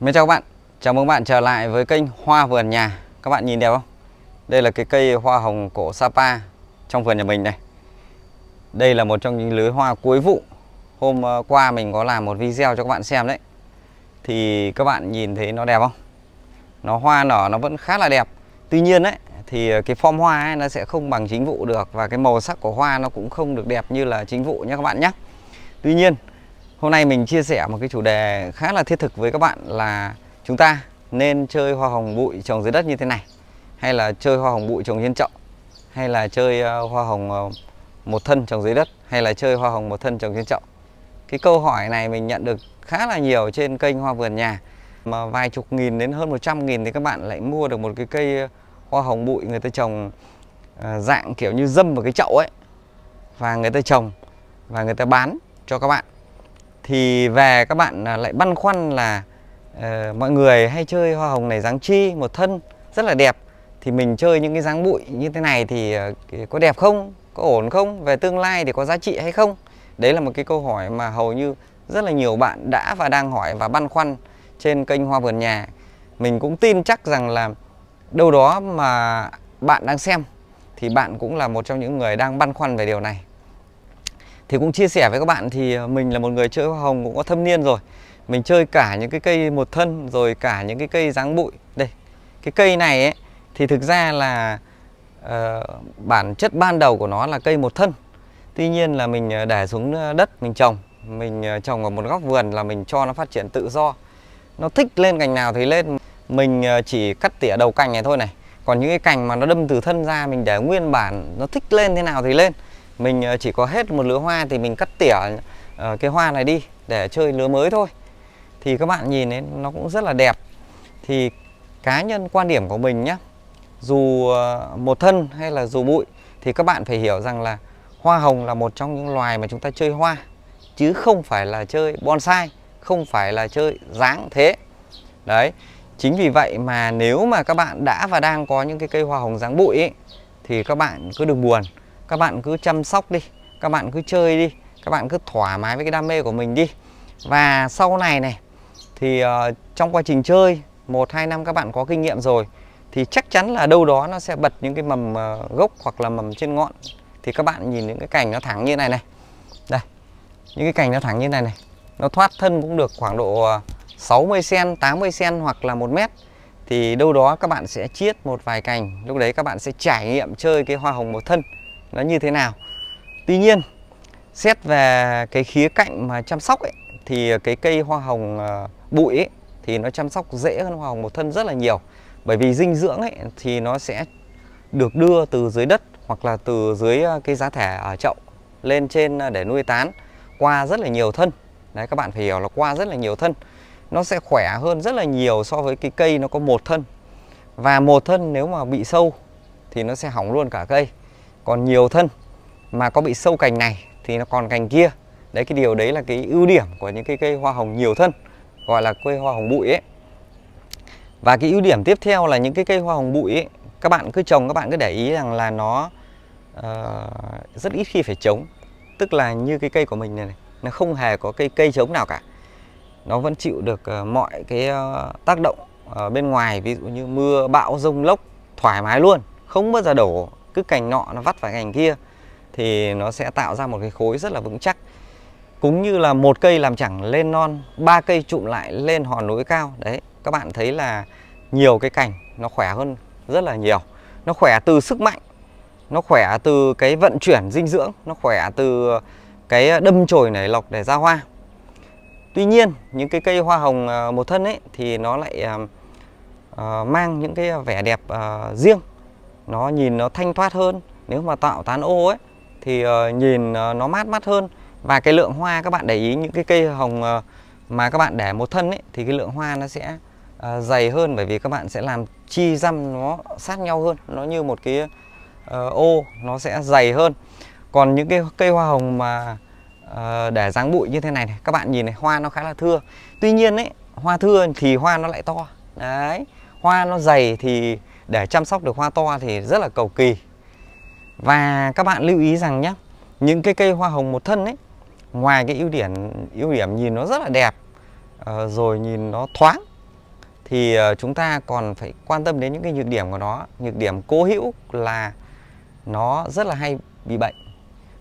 Mến chào các bạn, chào mừng các bạn trở lại với kênh Hoa Vườn Nhà Các bạn nhìn đẹp không? Đây là cái cây hoa hồng cổ Sapa trong vườn nhà mình này Đây là một trong những lưới hoa cuối vụ Hôm ờ, qua mình có làm một video cho các bạn xem đấy Thì các bạn nhìn thấy nó đẹp không? Nó hoa nở nó vẫn khá là đẹp Tuy nhiên đấy thì ờ, cái form hoa ấy, nó sẽ không bằng chính vụ được Và cái màu sắc của hoa nó cũng không được đẹp như là chính vụ nhé các bạn nhé Tuy nhiên Hôm nay mình chia sẻ một cái chủ đề khá là thiết thực với các bạn là chúng ta nên chơi hoa hồng bụi trồng dưới đất như thế này hay là chơi hoa hồng bụi trồng trên chậu hay là chơi ờ, hoa hồng ờ, một thân trồng dưới đất hay là chơi hoa hồng một thân trồng trên chậu. Cái câu hỏi này mình nhận được khá là nhiều trên kênh hoa vườn nhà mà vài chục nghìn đến hơn 100 nghìn thì các bạn lại mua được một cái cây ờ, hoa hồng bụi người ta trồng dạng kiểu như dâm vào cái chậu ấy và người ta trồng và người ta bán cho các bạn thì về các bạn à, lại băn khoăn là uh, mọi người hay chơi hoa hồng này dáng chi một thân rất là đẹp thì mình chơi những cái dáng bụi như thế này thì uh, có đẹp không có ổn không về tương lai thì có giá trị hay không đấy là một cái câu hỏi mà hầu như rất là nhiều bạn đã và đang hỏi và băn khoăn trên kênh hoa vườn nhà mình cũng tin chắc rằng là đâu đó mà bạn đang xem thì bạn cũng là một trong những người đang băn khoăn về điều này thì cũng chia sẻ với các bạn thì ờ, mình là một người chơi hoa hồng cũng có thâm niên rồi mình chơi cả những cái cây một thân rồi cả những cái cây dáng bụi đây cái cây này ấy, thì thực ra là uh, bản chất ban đầu của nó là cây một thân tuy nhiên là mình ờ, để xuống đất mình trồng mình trồng ở một góc vườn là mình cho nó phát triển tự do nó thích lên cành nào thì lên mình chỉ cắt tỉa đầu cành này thôi này còn những cái cành mà nó đâm từ thân ra mình để nguyên bản nó thích lên thế nào thì lên mình ờ, chỉ có hết một lứa hoa thì mình cắt tỉa ờ, cái hoa này đi để chơi lứa mới thôi thì các bạn nhìn ấy nó cũng rất là đẹp thì cá nhân quan điểm của mình nhé dù ờ, một thân hay là dù bụi thì các bạn phải hiểu rằng là hoa hồng là một trong những loài mà chúng ta chơi hoa chứ không phải là chơi bonsai không phải là chơi dáng thế đấy chính vì vậy mà nếu mà các bạn đã và đang có những cái cây hoa hồng dáng bụi ấy, thì các bạn cứ đừng buồn các bạn cứ chăm sóc đi các bạn cứ chơi đi các bạn cứ thoải mái với cái đam mê của mình đi và sau này này thì uh, trong quá trình chơi một hai năm các bạn có kinh nghiệm rồi thì chắc chắn là đâu đó nó sẽ bật những cái mầm uh, gốc hoặc là mầm trên ngọn thì các bạn nhìn những cái cành nó thẳng như này này đây những cái cành nó thẳng như này này nó thoát thân cũng được khoảng độ 60 cm 80 cm hoặc là một mét thì đâu đó các bạn sẽ chiết một vài cành lúc đấy các bạn sẽ trải nghiệm chơi cái hoa hồng một thân nó như thế nào tuy nhiên xét về cái khía cạnh mà chăm sóc ấy thì cái cây hoa hồng ờ, bụi ấy, thì nó chăm sóc dễ hơn hoa hồng một thân rất là nhiều bởi vì dinh dưỡng ấy thì nó sẽ được đưa từ dưới đất hoặc là từ dưới ờ, cái giá thể ở chậu lên trên ờ, để nuôi tán qua rất là nhiều thân đấy các bạn phải hiểu là qua rất là nhiều thân nó sẽ khỏe hơn rất là nhiều so với cái cây nó có một thân và một thân nếu mà bị sâu thì nó sẽ hỏng luôn cả cây còn nhiều thân mà có bị sâu cành này thì nó còn cành kia đấy cái điều đấy là cái ưu điểm của những cái cây hoa hồng nhiều thân gọi là cây hoa hồng bụi ấy và cái ưu điểm tiếp theo là những cái cây hoa hồng bụi ấy, các bạn cứ trồng các bạn cứ để ý rằng là nó uh, rất ít khi phải chống tức là như cái cây của mình này, này nó không hề có cây cây chống nào cả nó vẫn chịu được uh, mọi cái uh, tác động ở bên ngoài ví dụ như mưa bão rông lốc thoải mái luôn không bao giờ đổ cứ cành nọ nó vắt phải cành kia thì nó sẽ tạo ra một cái khối rất là vững chắc cũng như là một cây làm chẳng lên non ba cây trụm lại lên hòn núi cao đấy các bạn thấy là nhiều cái cành nó khỏe hơn rất là nhiều nó khỏe từ sức mạnh nó khỏe từ cái vận chuyển dinh dưỡng nó khỏe từ cái đâm chồi nảy lọc để ra hoa tuy nhiên những cái cây hoa hồng à, một thân ấy thì nó lại uh, mang những cái vẻ đẹp uh, riêng nó nhìn nó thanh thoát hơn nếu mà tạo tán ô ấy thì ờ, nhìn ờ, nó mát mắt hơn và cái lượng hoa các bạn để ý những cái cây hồng ờ, mà các bạn để một thân ấy thì cái lượng hoa nó sẽ dày hơn bởi vì các bạn sẽ làm chi răm nó sát nhau hơn nó như một cái ô nó sẽ dày hơn còn những cái cây hoa hồng mà để dáng bụi như thế này này các bạn nhìn này hoa nó khá là thưa tuy nhiên ấy hoa thưa thì hoa nó lại to đấy hoa nó dày thì để chăm sóc được hoa to thì rất là cầu kỳ và các bạn lưu ý rằng nhé những cái cây hoa hồng một thân ấy ngoài cái ưu điểm ưu điểm nhìn nó rất là đẹp ờ, rồi nhìn nó thoáng thì ờ, chúng ta còn phải quan tâm đến những cái nhược điểm của nó nhược điểm cố hữu là nó rất là hay bị bệnh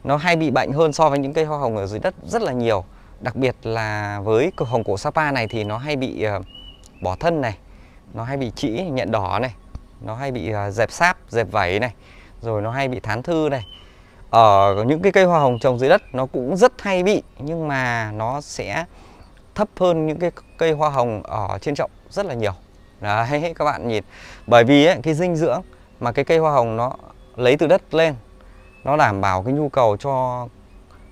nó hay bị bệnh hơn so với những cây hoa hồng ở dưới đất rất là nhiều đặc biệt là với hồng cổ sapa này thì nó hay bị ờ, bỏ thân này nó hay bị trĩ nhận đỏ này nó hay bị à, dẹp sáp dẹp vảy này rồi nó hay bị thán thư này ở ờ, những cái cây hoa hồng trồng dưới đất nó cũng rất hay bị nhưng mà nó sẽ thấp hơn những cái cây hoa hồng ở trên chậu rất là nhiều đấy các bạn nhìn bởi vì ấy, cái dinh dưỡng mà cái cây hoa hồng nó lấy từ đất lên nó đảm bảo cái nhu cầu cho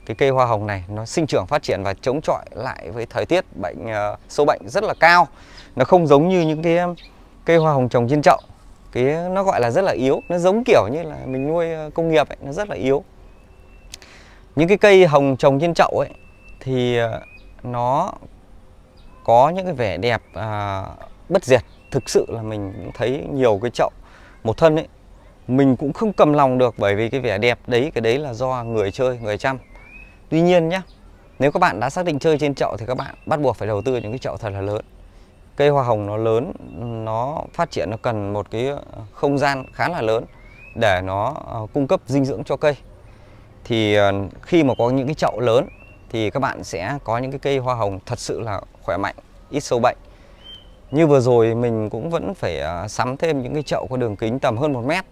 cái cây hoa hồng này nó sinh trưởng phát triển và chống chọi lại với thời tiết bệnh ờ, sâu bệnh rất là cao nó không giống như những cái cây hoa hồng trồng trên chậu cái nó gọi là rất là yếu nó giống kiểu như là mình nuôi ờ, công nghiệp ấy, nó rất là yếu những cái cây hồng trồng trên chậu ấy thì ờ, nó có những cái vẻ đẹp à, bất diệt thực sự là mình thấy nhiều cái chậu một thân ấy mình cũng không cầm lòng được bởi vì cái vẻ đẹp đấy cái đấy là do người chơi người chăm tuy nhiên nhá nếu các bạn đã xác định chơi trên chậu thì các bạn bắt buộc phải đầu tư những cái chậu thật là lớn cây hoa hồng nó lớn nó phát triển nó cần một cái không gian khá là lớn để nó ờ, cung cấp dinh dưỡng cho cây thì ờ, khi mà có những cái chậu lớn thì các bạn sẽ có những cái cây hoa hồng thật sự là khỏe mạnh ít sâu bệnh như vừa rồi mình cũng vẫn phải ờ, sắm thêm những cái chậu có đường kính tầm hơn một mét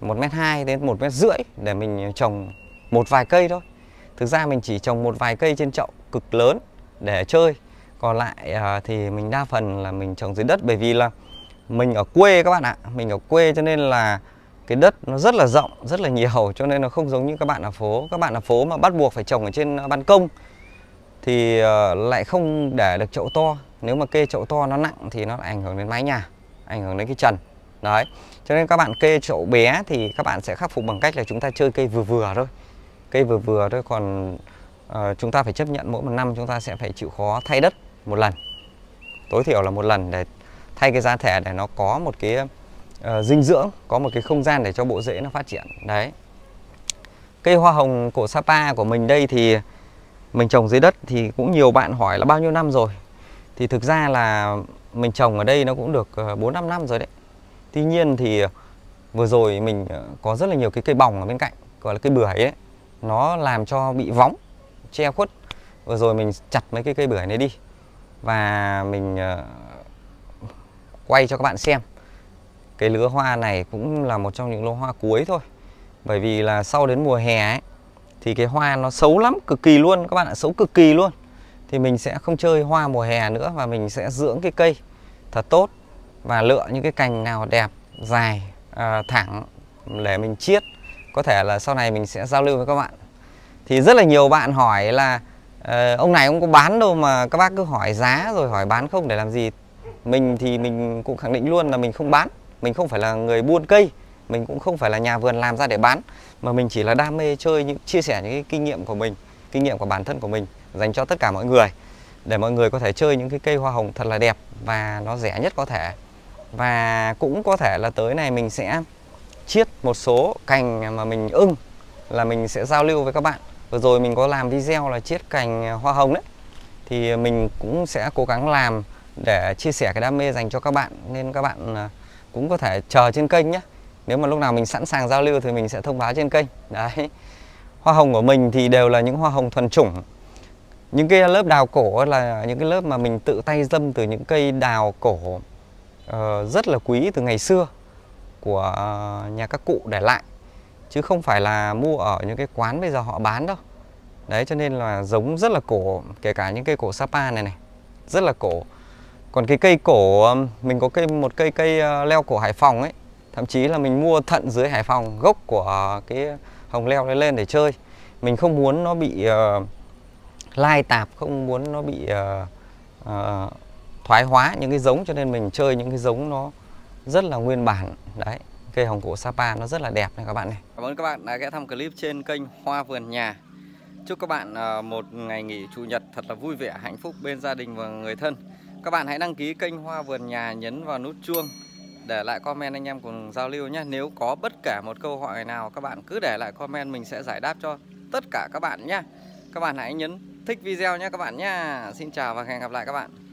một mét hai đến một mét rưỡi để mình trồng một vài cây thôi thực ra mình chỉ trồng một vài cây trên chậu cực lớn để chơi còn lại à, thì mình đa phần là mình trồng dưới đất bởi vì là mình ở quê các bạn ạ mình ở quê cho nên là cái đất nó rất là rộng rất là nhiều cho nên nó không giống như các bạn ở phố các bạn ở phố mà bắt buộc phải trồng ở trên à, ban công thì à, lại không để được chậu to nếu mà kê chậu to nó nặng thì nó lại ảnh hưởng đến mái nhà ảnh hưởng đến cái trần đấy cho nên các bạn kê chậu bé thì các bạn sẽ khắc phục bằng cách là chúng ta chơi cây vừa vừa thôi cây vừa vừa thôi còn uh, chúng ta phải chấp nhận mỗi một năm chúng ta sẽ phải chịu khó thay đất một lần tối thiểu là một lần để thay cái da thẻ để nó có một cái uh, dinh dưỡng có một cái không gian để cho bộ rễ nó phát triển đấy cây hoa hồng cổ Sapa của mình đây thì mình trồng dưới đất thì cũng nhiều bạn hỏi là bao nhiêu năm rồi thì thực ra là mình trồng ở đây nó cũng được ờ, bốn năm năm rồi đấy. Tuy nhiên thì vừa rồi mình ờ, có rất là nhiều cái cây bỏng ở bên cạnh gọi là cây bưởi ấy nó làm cho bị vóng che khuất vừa rồi mình chặt mấy cái cây bưởi này đi và mình ờ, quay cho các bạn xem cái lứa hoa này cũng là một trong những lô hoa cuối thôi bởi vì là sau đến mùa hè ấy thì cái hoa nó xấu lắm cực kỳ luôn các bạn ạ xấu cực kỳ luôn thì mình sẽ không chơi hoa mùa hè nữa và mình sẽ dưỡng cái cây thật tốt và lựa những cái cành nào đẹp dài à, thẳng để mình chiết có thể là sau này mình sẽ giao lưu với các bạn thì rất là nhiều bạn hỏi là à, ông này ông có bán đâu mà các bác cứ hỏi giá rồi hỏi bán không để làm gì mình thì mình cũng khẳng định luôn là mình không bán mình không phải là người buôn cây mình cũng không phải là nhà vườn làm ra để bán mà mình chỉ là đam mê chơi những chia sẻ những cái kinh nghiệm của mình kinh nghiệm của bản thân của mình dành cho tất cả mọi người để mọi người có thể chơi những cái cây hoa hồng thật là đẹp và nó rẻ nhất có thể và cũng có thể là tới này mình sẽ chiết một số cành mà mình ưng là mình sẽ giao lưu với các bạn vừa rồi mình có làm video là chiết cành à, hoa hồng đấy thì mình cũng sẽ cố gắng làm để chia sẻ cái đam mê dành cho các bạn nên các bạn à, cũng có thể chờ trên kênh nhé nếu mà lúc nào mình sẵn sàng giao lưu thì mình sẽ thông báo trên kênh đấy hoa hồng của mình thì đều là những hoa hồng thuần chủng những cái lớp đào cổ là những cái lớp mà mình tự tay dâm từ những cây đào cổ uh, rất là quý từ ngày xưa của à, nhà các cụ để lại chứ không phải là mua ở những cái quán bây giờ họ bán đâu đấy cho nên là giống rất là cổ kể cả những cây cổ sapa này này rất là cổ còn cái cây cổ um, mình có cây một cây cây ờ, leo cổ hải phòng ấy thậm chí là mình mua thận dưới hải phòng gốc của cái hồng leo đấy lên để chơi mình không muốn nó bị uh, lai tạp không muốn nó bị uh, uh, thoái hóa những cái giống cho nên mình chơi những cái giống nó rất là nguyên bản đấy cây hồng cổ Sapa nó rất là đẹp này các bạn này. Cảm ơn các bạn đã ghé thăm clip trên kênh Hoa Vườn Nhà. Chúc các bạn ờ, một ngày nghỉ Chủ nhật thật là vui vẻ, hạnh phúc bên gia đình và người thân. Các bạn hãy đăng ký kênh Hoa Vườn Nhà, nhấn vào nút chuông để lại comment anh em cùng giao lưu nhé. Nếu có bất cả một câu hỏi nào các bạn cứ để lại comment mình sẽ giải đáp cho tất cả các bạn nhé. Các bạn hãy nhấn thích video nhé các bạn nhé. Xin chào và hẹn gặp lại các bạn.